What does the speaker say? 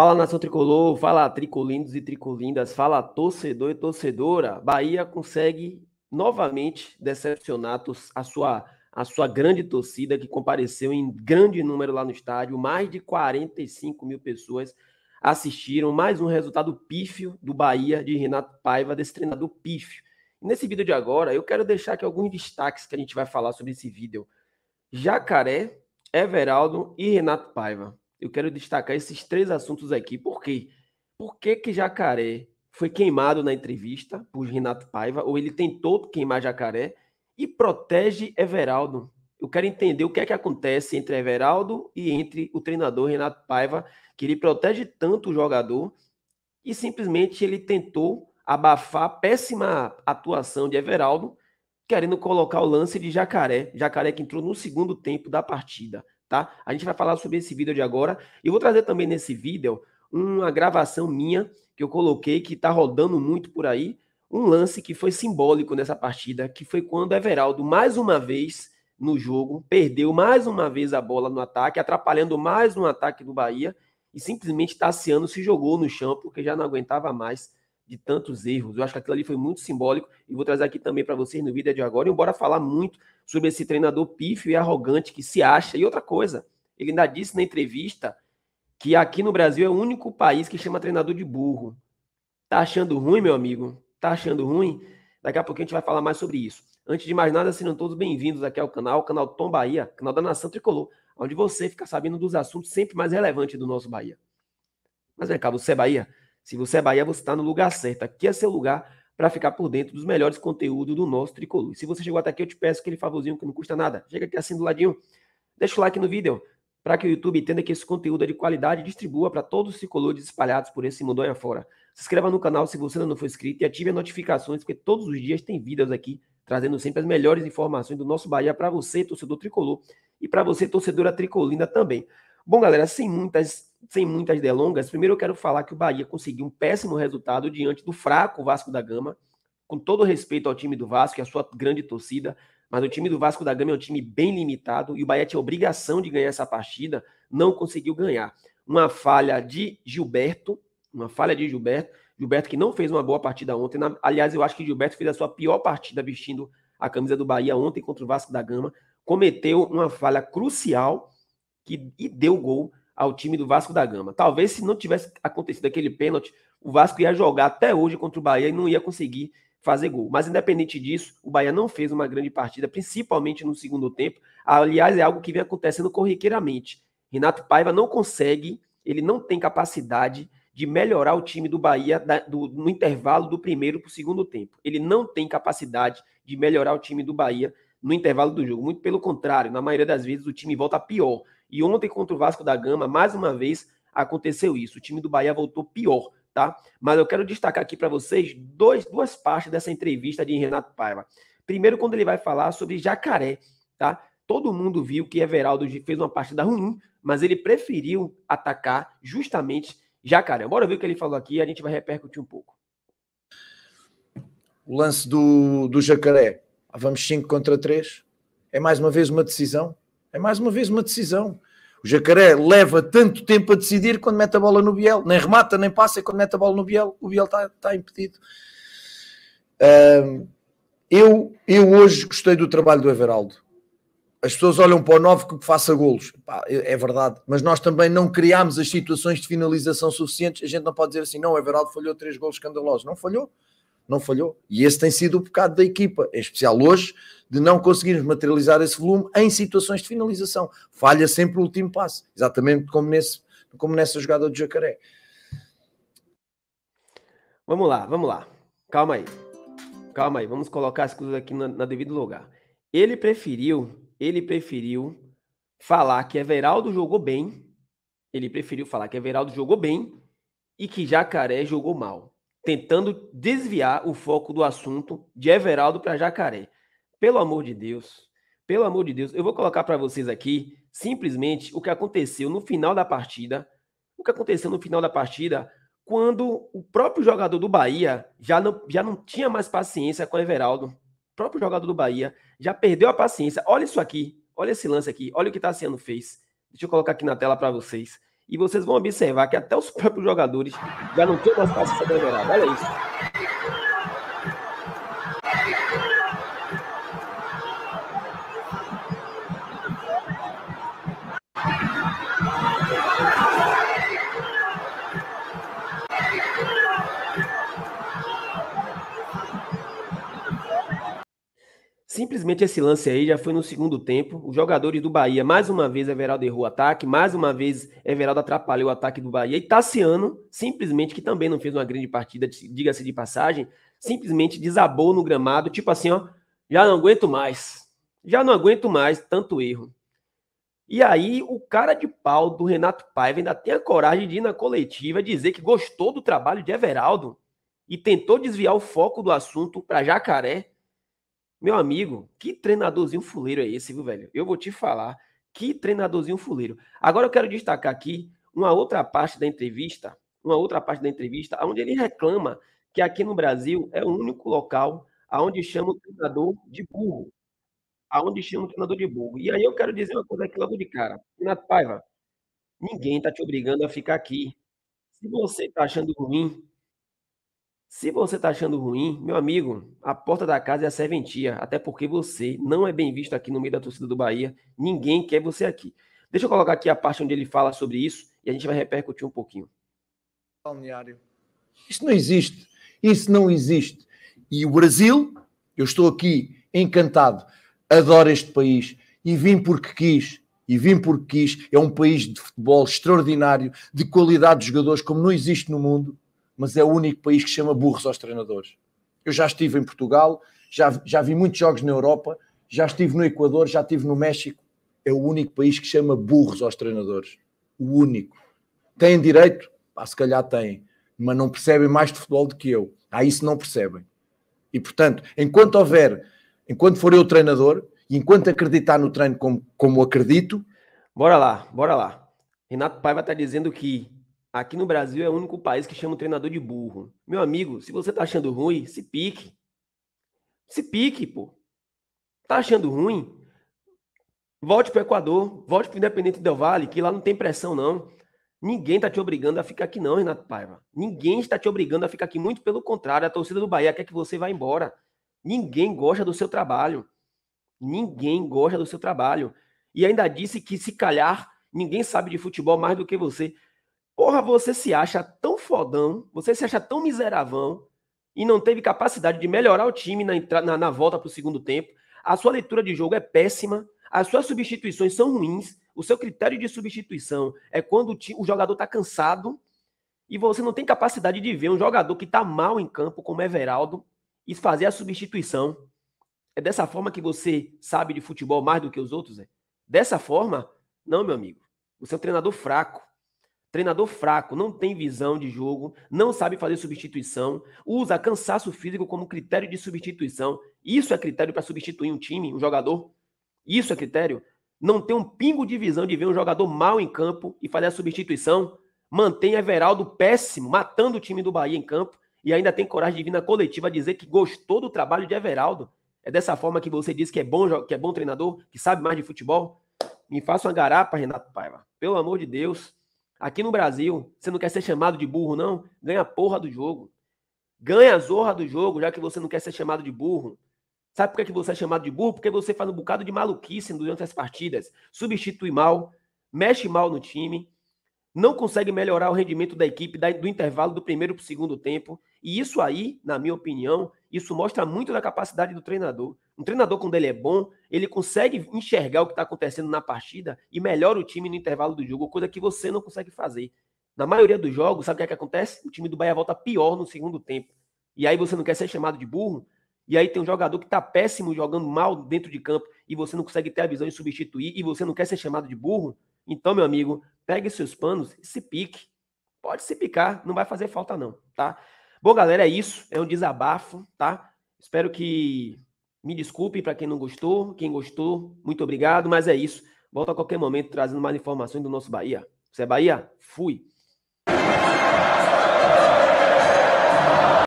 Fala nação tricolor, fala tricolindos e tricolindas, fala torcedor e torcedora. Bahia consegue novamente decepcionar a sua, a sua grande torcida que compareceu em grande número lá no estádio. Mais de 45 mil pessoas assistiram. Mais um resultado pífio do Bahia de Renato Paiva, desse treinador pífio. Nesse vídeo de agora, eu quero deixar aqui alguns destaques que a gente vai falar sobre esse vídeo. Jacaré, Everaldo e Renato Paiva eu quero destacar esses três assuntos aqui. Por quê? Por que, que Jacaré foi queimado na entrevista por Renato Paiva, ou ele tentou queimar Jacaré, e protege Everaldo? Eu quero entender o que é que acontece entre Everaldo e entre o treinador Renato Paiva, que ele protege tanto o jogador, e simplesmente ele tentou abafar a péssima atuação de Everaldo, querendo colocar o lance de Jacaré, Jacaré que entrou no segundo tempo da partida tá? A gente vai falar sobre esse vídeo de agora. E vou trazer também nesse vídeo uma gravação minha que eu coloquei, que está rodando muito por aí. Um lance que foi simbólico nessa partida, que foi quando Everaldo, mais uma vez no jogo, perdeu mais uma vez a bola no ataque, atrapalhando mais um ataque do Bahia e simplesmente Tassiano se jogou no chão porque já não aguentava mais de tantos erros. Eu acho que aquilo ali foi muito simbólico e vou trazer aqui também para vocês no vídeo de agora. E embora falar muito sobre esse treinador pífio e arrogante que se acha. E outra coisa, ele ainda disse na entrevista que aqui no Brasil é o único país que chama treinador de burro. Tá achando ruim, meu amigo? Tá achando ruim? Daqui a pouco a gente vai falar mais sobre isso. Antes de mais nada, sejam todos bem-vindos aqui ao canal, canal Tom Bahia, canal da Nação Tricolor, onde você fica sabendo dos assuntos sempre mais relevantes do nosso Bahia. Mas vem cá, você é Bahia? Se você é Bahia, você está no lugar certo. Aqui é seu lugar para ficar por dentro dos melhores conteúdos do nosso Tricolor. Se você chegou até aqui, eu te peço aquele favorzinho que não custa nada. Chega aqui assim do ladinho, deixa o like no vídeo, para que o YouTube entenda que esse conteúdo é de qualidade e distribua para todos os tricolores espalhados por esse aí afora Se inscreva no canal se você ainda não for inscrito e ative as notificações, porque todos os dias tem vídeos aqui trazendo sempre as melhores informações do nosso Bahia para você, torcedor tricolor, e para você, torcedora tricolina também. Bom, galera, sem muitas sem muitas delongas, primeiro eu quero falar que o Bahia conseguiu um péssimo resultado diante do fraco Vasco da Gama, com todo respeito ao time do Vasco e à sua grande torcida, mas o time do Vasco da Gama é um time bem limitado e o Bahia tinha obrigação de ganhar essa partida, não conseguiu ganhar. Uma falha de Gilberto, uma falha de Gilberto, Gilberto que não fez uma boa partida ontem. aliás, eu acho que Gilberto fez a sua pior partida vestindo a camisa do Bahia ontem contra o Vasco da Gama, cometeu uma falha crucial que e deu gol ao time do Vasco da Gama. Talvez se não tivesse acontecido aquele pênalti, o Vasco ia jogar até hoje contra o Bahia e não ia conseguir fazer gol. Mas independente disso, o Bahia não fez uma grande partida, principalmente no segundo tempo. Aliás, é algo que vem acontecendo corriqueiramente. Renato Paiva não consegue, ele não tem capacidade de melhorar o time do Bahia da, do, no intervalo do primeiro para o segundo tempo. Ele não tem capacidade de melhorar o time do Bahia no intervalo do jogo. Muito pelo contrário, na maioria das vezes o time volta pior. E ontem contra o Vasco da Gama, mais uma vez aconteceu isso. O time do Bahia voltou pior, tá? Mas eu quero destacar aqui para vocês dois, duas partes dessa entrevista de Renato Paiva. Primeiro, quando ele vai falar sobre Jacaré, tá? Todo mundo viu que Everaldo fez uma partida ruim, mas ele preferiu atacar justamente Jacaré. Bora ver o que ele falou aqui e a gente vai repercutir um pouco. O lance do, do Jacaré, vamos 5 contra 3, é mais uma vez uma decisão é mais uma vez uma decisão. O Jacaré leva tanto tempo a decidir quando mete a bola no Biel. Nem remata, nem passa, e quando mete a bola no Biel, o Biel está tá impedido. eu, eu hoje gostei do trabalho do Everaldo. As pessoas olham para o 9 que faça golos. Pá, é verdade. Mas nós também não criámos as situações de finalização suficientes. A gente não pode dizer assim, não, o Everaldo falhou três golos escandalosos. Não falhou não falhou. E esse tem sido o pecado da equipa, em especial hoje, de não conseguirmos materializar esse volume em situações de finalização. Falha sempre o último passo, exatamente como, nesse, como nessa jogada do Jacaré. Vamos lá, vamos lá. Calma aí. Calma aí, vamos colocar as coisas aqui na, devido lugar. Ele preferiu, ele preferiu falar que Everaldo jogou bem. Ele preferiu falar que Everaldo jogou bem e que Jacaré jogou mal tentando desviar o foco do assunto de Everaldo para Jacaré. Pelo amor de Deus, pelo amor de Deus, eu vou colocar para vocês aqui simplesmente o que aconteceu no final da partida. O que aconteceu no final da partida quando o próprio jogador do Bahia já não, já não tinha mais paciência com Everaldo. O próprio jogador do Bahia já perdeu a paciência. Olha isso aqui, olha esse lance aqui, olha o que Tassiano tá fez. Deixa eu colocar aqui na tela para vocês. E vocês vão observar que até os próprios jogadores já não têm mais paciência melhorada. Olha isso. Infelizmente, esse lance aí já foi no segundo tempo. Os jogadores do Bahia, mais uma vez, Everaldo errou o ataque, mais uma vez, Everaldo atrapalhou o ataque do Bahia. E Tassiano, simplesmente, que também não fez uma grande partida, diga-se de passagem, simplesmente desabou no gramado, tipo assim, ó, já não aguento mais. Já não aguento mais tanto erro. E aí, o cara de pau do Renato Paiva ainda tem a coragem de ir na coletiva dizer que gostou do trabalho de Everaldo e tentou desviar o foco do assunto para Jacaré meu amigo, que treinadorzinho fuleiro é esse, viu, velho? Eu vou te falar. Que treinadorzinho fuleiro. Agora eu quero destacar aqui uma outra parte da entrevista, uma outra parte da entrevista, onde ele reclama que aqui no Brasil é o único local aonde chama o treinador de burro. Aonde chama o treinador de burro. E aí eu quero dizer uma coisa aqui logo de cara. Renato Paiva, ninguém está te obrigando a ficar aqui. Se você está achando ruim, se você está achando ruim, meu amigo, a porta da casa é a serventia, até porque você não é bem visto aqui no meio da torcida do Bahia, ninguém quer você aqui. Deixa eu colocar aqui a parte onde ele fala sobre isso e a gente vai repercutir um pouquinho. Isso não existe. Isso não existe. E o Brasil, eu estou aqui encantado, adoro este país e vim porque quis. E vim porque quis. É um país de futebol extraordinário, de qualidade de jogadores como não existe no mundo mas é o único país que chama burros aos treinadores. Eu já estive em Portugal, já, já vi muitos jogos na Europa, já estive no Equador, já estive no México. É o único país que chama burros aos treinadores. O único. Têm direito? Pá, se calhar têm, mas não percebem mais de futebol do que eu. Ah, isso não percebem. E portanto, enquanto houver, enquanto for eu treinador e enquanto acreditar no treino como, como acredito. Bora lá, bora lá. Renato Paiva está dizendo que Aqui no Brasil é o único país que chama o treinador de burro. Meu amigo, se você tá achando ruim, se pique. Se pique, pô. Tá achando ruim? Volte pro Equador, volte pro Independente Del Vale, que lá não tem pressão, não. Ninguém tá te obrigando a ficar aqui, não, Renato Paiva. Ninguém está te obrigando a ficar aqui. Muito pelo contrário, a torcida do Bahia quer que você vá embora. Ninguém gosta do seu trabalho. Ninguém gosta do seu trabalho. E ainda disse que, se calhar, ninguém sabe de futebol mais do que você. Porra, você se acha tão fodão, você se acha tão miseravão e não teve capacidade de melhorar o time na, entrada, na, na volta para o segundo tempo. A sua leitura de jogo é péssima, as suas substituições são ruins, o seu critério de substituição é quando o, time, o jogador está cansado e você não tem capacidade de ver um jogador que está mal em campo, como Everaldo, e fazer a substituição. É dessa forma que você sabe de futebol mais do que os outros, é? Dessa forma, não, meu amigo. Você é um treinador fraco. Treinador fraco, não tem visão de jogo, não sabe fazer substituição, usa cansaço físico como critério de substituição. Isso é critério para substituir um time, um jogador? Isso é critério? Não tem um pingo de visão de ver um jogador mal em campo e fazer a substituição? Mantém Everaldo péssimo, matando o time do Bahia em campo e ainda tem coragem de vir na coletiva dizer que gostou do trabalho de Everaldo. É dessa forma que você diz que é bom, que é bom treinador, que sabe mais de futebol? Me faça uma garapa, Renato Paiva. Pelo amor de Deus. Aqui no Brasil, você não quer ser chamado de burro, não? Ganha a porra do jogo. Ganha a zorra do jogo, já que você não quer ser chamado de burro. Sabe por que, que você é chamado de burro? Porque você faz um bocado de maluquice durante as partidas. Substitui mal, mexe mal no time, não consegue melhorar o rendimento da equipe do intervalo do primeiro para o segundo tempo. E isso aí, na minha opinião, isso mostra muito da capacidade do treinador. Um treinador, quando ele é bom, ele consegue enxergar o que está acontecendo na partida e melhora o time no intervalo do jogo, coisa que você não consegue fazer. Na maioria dos jogos, sabe o que, é que acontece? O time do Bahia volta pior no segundo tempo. E aí você não quer ser chamado de burro, e aí tem um jogador que está péssimo, jogando mal dentro de campo, e você não consegue ter a visão de substituir, e você não quer ser chamado de burro. Então, meu amigo, pegue seus panos e se pique. Pode se picar, não vai fazer falta não, tá? Bom, galera, é isso. É um desabafo, tá? Espero que me desculpe para quem não gostou, quem gostou, muito obrigado, mas é isso. Volto a qualquer momento trazendo mais informações do nosso Bahia. Você é Bahia? Fui.